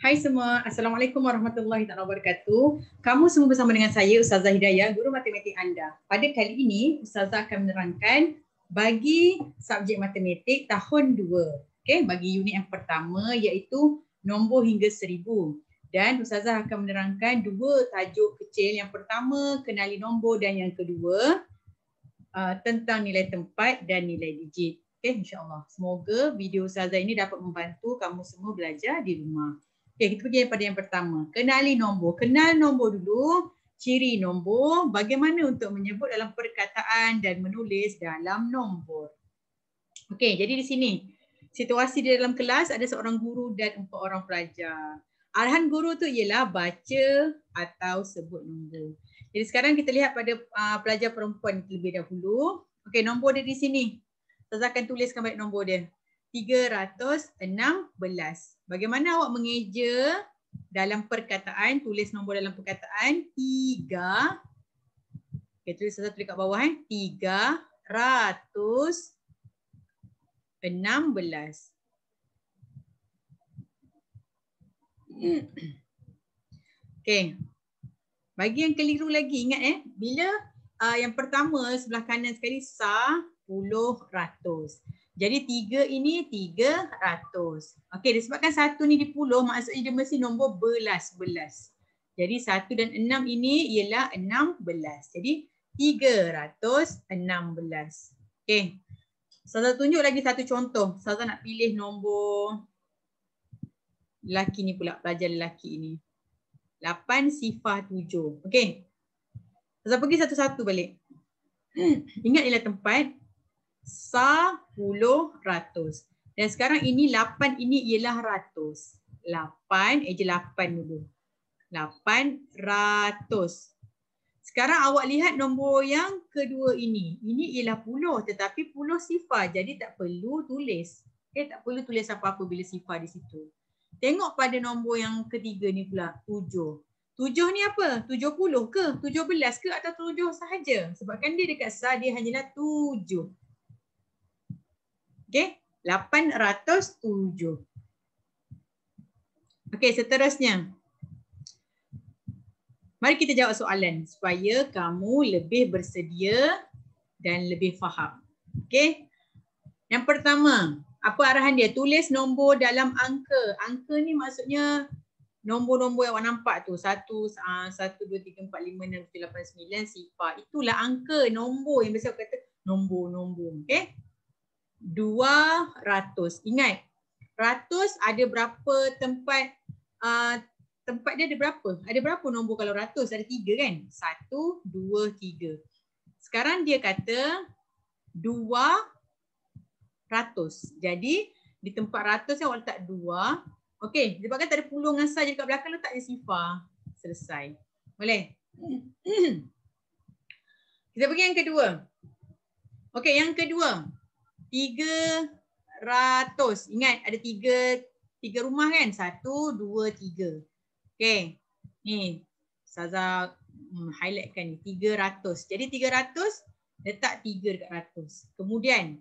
Hai semua. Assalamualaikum warahmatullahi taala wabarakatuh. Kamu semua bersama dengan saya Ustazah Hidayah, guru matematik anda. Pada kali ini, Ustazah akan menerangkan bagi subjek matematik tahun 2. Okey, bagi unit yang pertama iaitu nombor hingga seribu, Dan Ustazah akan menerangkan dua tajuk kecil. Yang pertama, kenali nombor dan yang kedua uh, tentang nilai tempat dan nilai digit. Okey, insya-Allah. Semoga video Ustazah ini dapat membantu kamu semua belajar di rumah. Okey, kita pergi pada yang pertama. Kenali nombor. Kenal nombor dulu, ciri nombor, bagaimana untuk menyebut dalam perkataan dan menulis dalam nombor. Okay, jadi di sini situasi di dalam kelas ada seorang guru dan empat orang pelajar. Arahan guru tu ialah baca atau sebut nombor. Jadi sekarang kita lihat pada uh, pelajar perempuan terlebih dahulu. Okay, nombor dia di sini. Saya akan tuliskan baik nombor dia. 316. Bagaimana awak mengeja dalam perkataan, tulis nombor dalam perkataan 3. Tiga... Okay, tulis satu dekat bawah eh. 316. Okay. Bagi yang keliru lagi ingat eh. Bila uh, yang pertama sebelah kanan sekali sa puluh ratus. Jadi tiga ini tiga ratus. Okey disebabkan satu ni di dipuluh maksudnya dia mesti nombor belas belas. Jadi satu dan enam ini ialah enam belas. Jadi tiga ratus enam belas. Okey. Saya tunjuk lagi satu contoh. Saya nak pilih nombor lelaki ni pula. Pelajar lelaki ni. Lapan sifah tujuh. Okey. Saya pergi satu-satu balik. Ingat ialah tempat sepuluh ratus. Dan sekarang ini lapan ini ialah ratus. Lapan, eh eja lapan dulu. Lapan ratus. Sekarang awak lihat nombor yang kedua ini. Ini ialah puluh tetapi puluh sifar. Jadi tak perlu tulis. eh tak perlu tulis apa-apa bila sifar di situ. Tengok pada nombor yang ketiga ni pula. Tujuh. Tujuh ni apa? Tujuh puluh ke? Tujuh belas ke? Atau tujuh sahaja? Sebabkan dia dekat sah dia hanyalah tujuh. Okey, 807. Okey, seterusnya. Mari kita jawab soalan supaya kamu lebih bersedia dan lebih faham. Okey. Yang pertama, apa arahan dia? Tulis nombor dalam angka. Angka ni maksudnya nombor-nombor yang awak nampak tu. 1, 1, 2, 3, 4, 5, 6, 7, 8, 9, sifar. Itulah angka, nombor yang biasa kata nombor-nombor. Okay? dua ratus. Ingat, ratus ada berapa tempat, uh, tempat dia ada berapa? Ada berapa nombor kalau ratus? Ada tiga kan? Satu, dua, tiga. Sekarang dia kata dua ratus. Jadi di tempat ratus yang awak letak dua. Okey, sebab kan tak ada puluh dengan sah je dekat belakang, letak je sifar. Selesai. Boleh? Kita pergi yang kedua. Okey, yang kedua tiga ratus. Ingat ada tiga tiga rumah kan? Satu, dua, tiga. Okay. Ni. Saza hmm, highlightkan ni. Tiga ratus. Jadi tiga ratus, letak tiga dekat ratus. Kemudian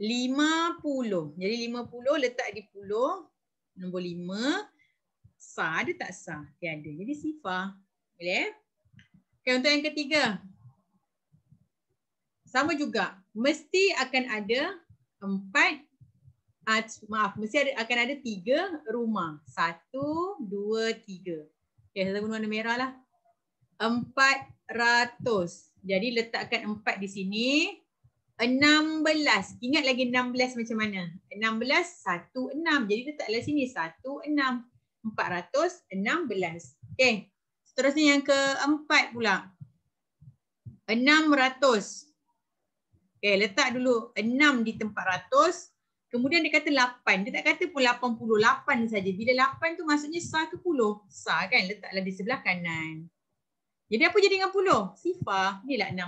lima puluh. Jadi lima puluh, letak di puluh. Nombor lima. Sah ada tak sah? Tiada. Jadi sifar. Boleh? Eh? Okay, untuk yang ketiga sama juga mesti akan ada empat uh, maaf mesti ada, akan ada tiga rumah satu dua tiga okay saya guna warna merah lah empat ratus jadi letakkan empat di sini enam belas ingat lagi enam belas macam mana enam belas satu enam jadi letaklah sini satu enam empat ratus enam belas okay seterusnya yang keempat pula enam ratus Okay, letak dulu 6 di tempat ratus. Kemudian dia kata 8. Dia tak kata pun 88 saja. Bila 8 tu maksudnya sah ke puluh? Sah kan? Letaklah di sebelah kanan. Jadi apa jadi dengan puluh? Sifar. lah 608.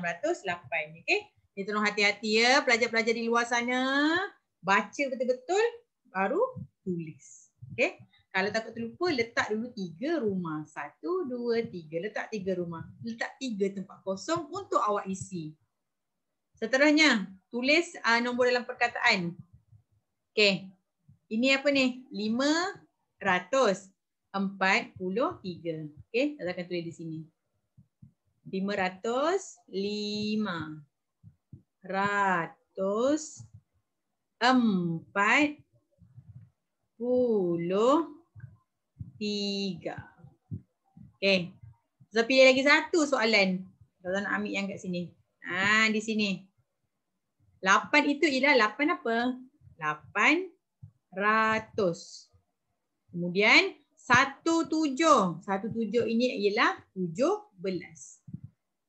Okay. Dia tolong hati-hati ya. Pelajar-pelajar di luar sana. Baca betul-betul. Baru tulis. Okay. Kalau takut terlupa, letak dulu tiga rumah. Satu, dua, tiga. Letak tiga rumah. Letak tiga tempat kosong untuk awak isi. Seterusnya, tulis uh, nombor dalam perkataan. Okey. Ini apa ni? 543. Okey, saya akan tulis di sini. 505. Ratus empat puluh tiga. Okay. Saya pilih lagi satu soalan. Kalau nak ambil yang kat sini. Ah di sini. lapan itu ialah lapan apa? Lapan ratus. Kemudian satu tujuh, satu tujuh ini ialah tujuh belas.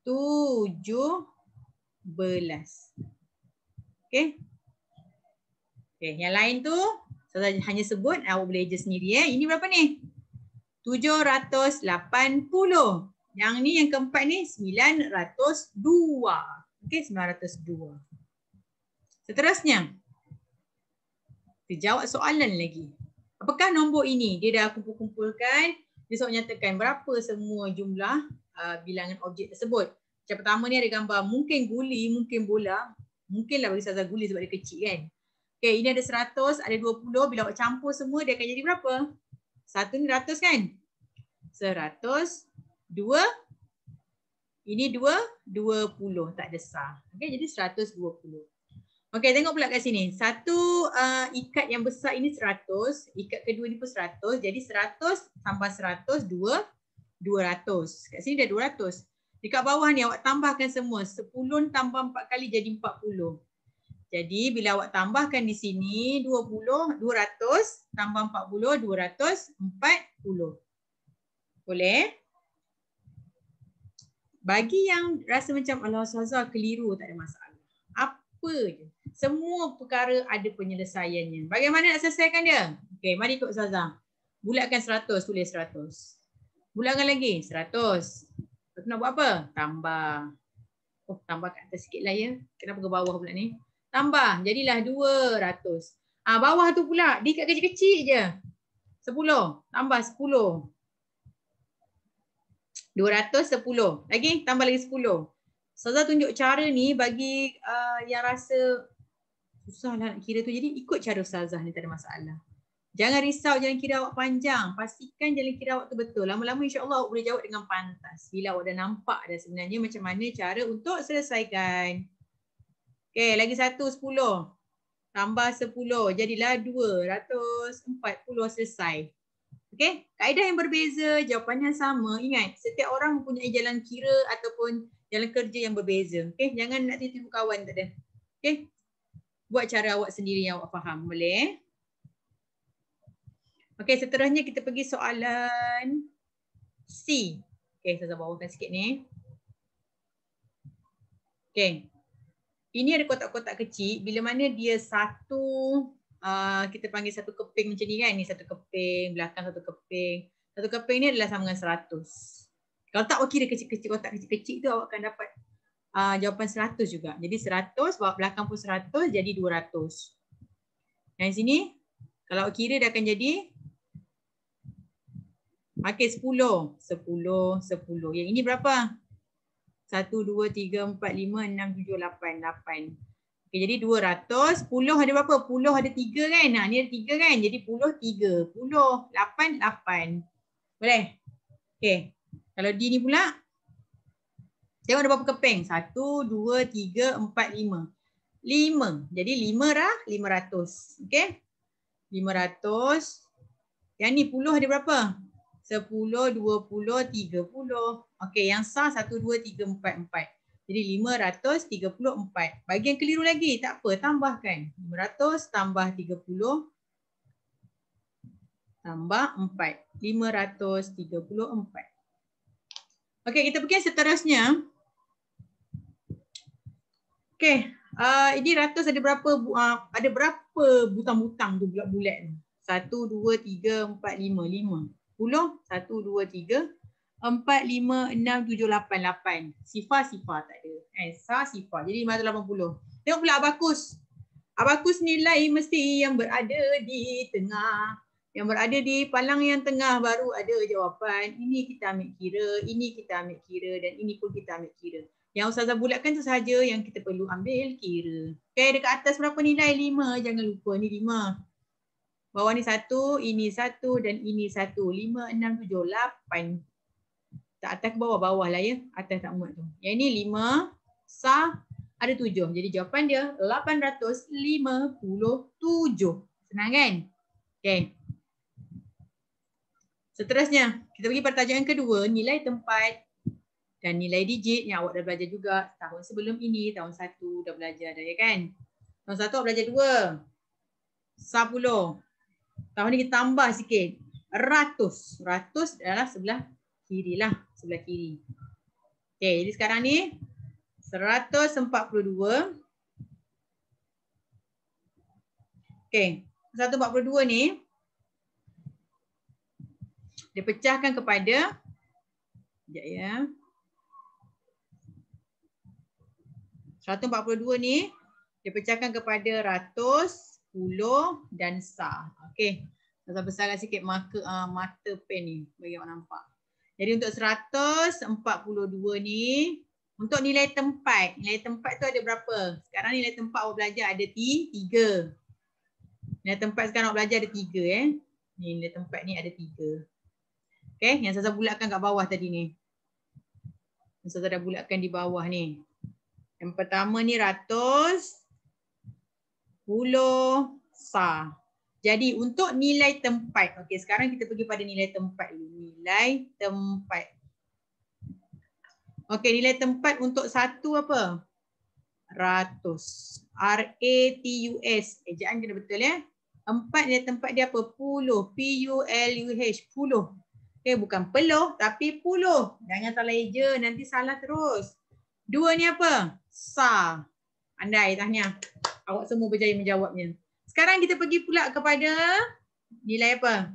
Tujuh belas. Okey. Okey, yang lain tu saya hanya sebut awak boleh je sendiri eh. Ini berapa ni? lapan puluh. Yang ni yang keempat ni 902. Okey 902. Seterusnya. Kita jawab soalan lagi. Apakah nombor ini? Dia dah kumpul-kumpulkan. Dia soal nyatakan berapa semua jumlah uh, bilangan objek tersebut. Macam pertama ni ada gambar mungkin guli, mungkin bola. Mungkinlah bagi sasar guli sebab dia kecil kan. Okey ini ada 100, ada 20. Bila awak campur semua dia akan jadi berapa? Satu ni ratus kan? 100 dua ini dua dua puluh tak ada besar Okay, jadi seratus dua puluh Okay, tengok pula kat sini satu uh, ikat yang besar ini seratus ikat kedua ni pun seratus jadi seratus tambah seratus dua dua ratus kat sini dah dua ratus dekat bawah ni awak tambahkan semua sepuluh tambah empat kali jadi empat puluh jadi bila awak tambahkan di sini dua puluh dua ratus tambah empat puluh dua 40 240. Boleh? Bagi yang rasa macam Allah Azza keliru tak ada masalah. Apa je. Semua perkara ada penyelesaiannya. Bagaimana nak selesaikan dia? Okey, mari ikut Azza. Bulatkan 100, tulis 100. Bulatkan lagi 100. Kau nak buat apa? Tambah. Oh, tambah kat atas sikit lah ya. Kenapa ke bawah pula ni? Tambah. Jadilah 200. Ah, bawah tu pula. Di kat kecil-kecil je. 10. Tambah 10. 210. Lagi okay, tambah lagi 10. Saza tunjuk cara ni bagi uh, yang rasa susahlah nak kira tu. Jadi ikut cara Saza ni tak ada masalah. Jangan risau jalan kira awak panjang. Pastikan jalan kira awak tu betul. Lama-lama insyaAllah awak boleh jawab dengan pantas. Bila awak dah nampak dah sebenarnya macam mana cara untuk selesaikan. Okay, lagi satu, 10 Tambah 10 Jadilah 240 selesai. Okey, kaedah yang berbeza, jawapannya sama. Ingat, setiap orang mempunyai jalan kira ataupun jalan kerja yang berbeza. Okey, jangan nak tipu kawan tak ada. Okey. Buat cara awak sendiri yang awak faham, boleh? Okey, seterusnya kita pergi soalan C. Okey, saya bawakan sikit ni. Okey. Ini ada kotak-kotak kecil, bila mana dia satu Ah, kita panggil satu keping macam ni kan. Ni satu keping, belakang satu keping. Satu keping ni adalah sama dengan 100. Kalau tak kira kecil-kecil, kotak kecil-kecil tu awak akan dapat uh, jawapan 100 juga. Jadi 100, belakang pun 100, jadi 200. Yang sini, kalau awak kira dia akan jadi Okey, 10. 10, 10. Yang ini berapa? 1, 2, 3, 4, 5, 6, 7, 8. 8. Okay, jadi 200, 10 ada berapa? 10 ada 3 kan? Ha, ni ada 3 kan? Jadi 10, 3. 10, 8, 8. Boleh? Okay. Kalau D ni pula. Tengok ada berapa keping? 1, 2, 3, 4, 5. 5. Jadi 5 lah 500. Okay. 500. Yang ni 10 ada berapa? 10, 20, 30. Okay. Yang sah 1, 2, 3, 4, 4. Jadi 534. Bagi yang keliru lagi, tak apa, tambahkan. 500 tambah 30 tambah 4. 534. Okey, kita pergi seterusnya. Okey, uh, ini ratus ada berapa uh, ada berapa butang-butang tu bulat-bulat ni? 1 2 3 4 5 5. 10 1 2 3 empat lima enam tujuh lapan lapan Sifar, sifar tak ada. Eh, sah, sifar. Jadi lima tu lapan puluh Tengok pula Abakus. Abakus nilai mesti yang berada di tengah. Yang berada di palang yang tengah baru ada jawapan. Ini kita ambil kira, ini kita ambil kira dan ini pun kita ambil kira. Yang Ustazah bulatkan tu sahaja yang kita perlu ambil kira. Okay, dekat atas berapa nilai? lima Jangan lupa ni lima Bawah ni satu ini satu dan ini satu lima enam tujuh lapan tak atas ke bawah bawah lah ya atas tak muat tu yang ini lima sa ada tujuh, jadi jawapan dia 857 senang kan Okay. seterusnya kita pergi pertajaan kedua nilai tempat dan nilai digit yang awak dah belajar juga tahun sebelum ini tahun satu dah belajar dah ya kan tahun satu awak belajar 2 10 tahun ni kita tambah sikit Ratus ratus adalah sebelah kiri lah, sebelah kiri. Okay, jadi sekarang ni 142. Okay, 142 ni dia pecahkan kepada sekejap ya. 142 ni dia pecahkan kepada ratus, puluh dan sah. Okay. Saya besarkan sikit marker, uh, mata pen ni bagi awak nampak. Jadi untuk 142 ni untuk nilai tempat, nilai tempat tu ada berapa? Sekarang nilai tempat awak belajar ada 3. Nilai tempat sekarang awak belajar ada 3 eh. Ni nilai tempat ni ada 3. Okey, yang saya bulatkan kat bawah tadi ni. Yang saya dah bulatkan di bawah ni. Yang pertama ni 100 10 sa. Jadi untuk nilai tempat, okey sekarang kita pergi pada nilai tempat. Nilai tempat. Okey nilai tempat untuk satu apa? Ratus. R-A-T-U-S. Ejaan eh, kena betul ya. Empat nilai tempat dia apa? Puluh. P-U-L-U-H. Puluh. Eh, okey bukan peluh tapi puluh. Jangan salah eja nanti salah terus. Dua ni apa? Sa. Andai tahniah. Awak semua berjaya menjawabnya. Sekarang kita pergi pula kepada nilai apa?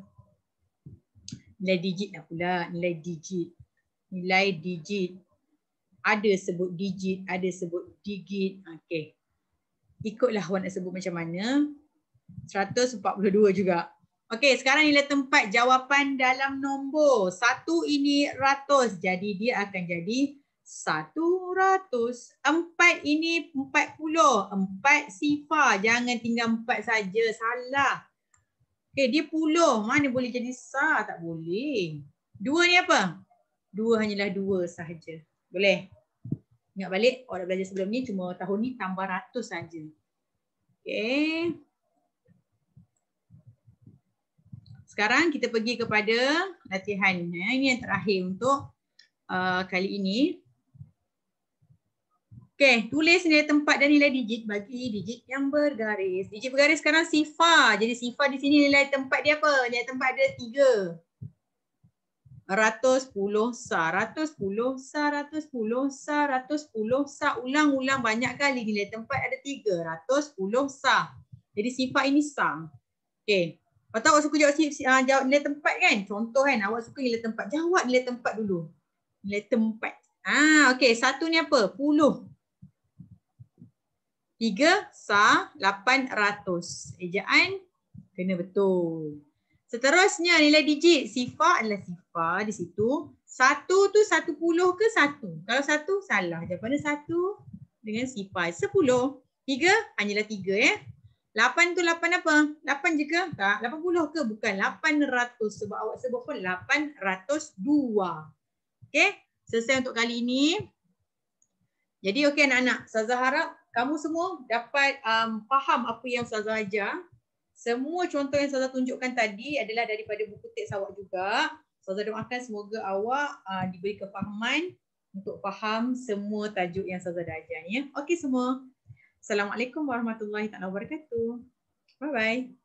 Nilai digit lah pula. Nilai digit. Nilai digit. Ada sebut digit, ada sebut digit. Okay. Ikutlah awak nak sebut macam mana. 142 juga. Okay, sekarang nilai tempat jawapan dalam nombor. Satu ini ratus. Jadi dia akan jadi satu ratus. Empat ini empat puluh. Empat sifar. Jangan tinggal empat saja. Salah. Okay, dia puluh. Mana boleh jadi sah? Tak boleh. Dua ni apa? Dua hanyalah dua sahaja. Boleh? Ingat balik. orang dah belajar sebelum ni. Cuma tahun ni tambah ratus saja. Okay. Sekarang kita pergi kepada latihan. Eh, ini yang terakhir untuk uh, kali ini. Okay, tulis nilai tempat dan nilai digit bagi digit yang bergaris. Digit bergaris sekarang sifar. Jadi sifar di sini nilai tempat dia apa? Nilai tempat dia ratus puluh sa, Ratus puluh sa, Ratus puluh sa, Ratus puluh sa. Ulang-ulang banyak kali nilai tempat ada tiga ratus puluh sa. Jadi sifar ini sa. Okay. Kalau awak suka jawab, uh, jawab nilai tempat kan? Contoh kan, awak suka nilai tempat. Jawab nilai tempat dulu. Nilai tempat. Ah, okay. satu ni apa? Puluh. Tiga sa lapan ratus. Ejaan kena betul. Seterusnya nilai digit. Sifar adalah sifar di situ. Satu tu satu puluh ke satu? Kalau satu salah. Jawapan satu dengan sifar. Sepuluh. Tiga hanyalah tiga ya. Lapan tu lapan apa? Lapan je ke? Tak. Lapan puluh ke? Bukan. Lapan ratus. Sebab awak sebut pun lapan ratus dua. Okay. Selesai untuk kali ini. Jadi okay anak-anak. Saya harap kamu semua dapat um, faham apa yang Ustazah ajar. Semua contoh yang Ustazah tunjukkan tadi adalah daripada buku teks awak juga. Ustazah doakan semoga awak uh, diberi kefahaman untuk faham semua tajuk yang Ustazah dah ajar. Ya? Okey semua. Assalamualaikum warahmatullahi taala wabarakatuh. Bye-bye.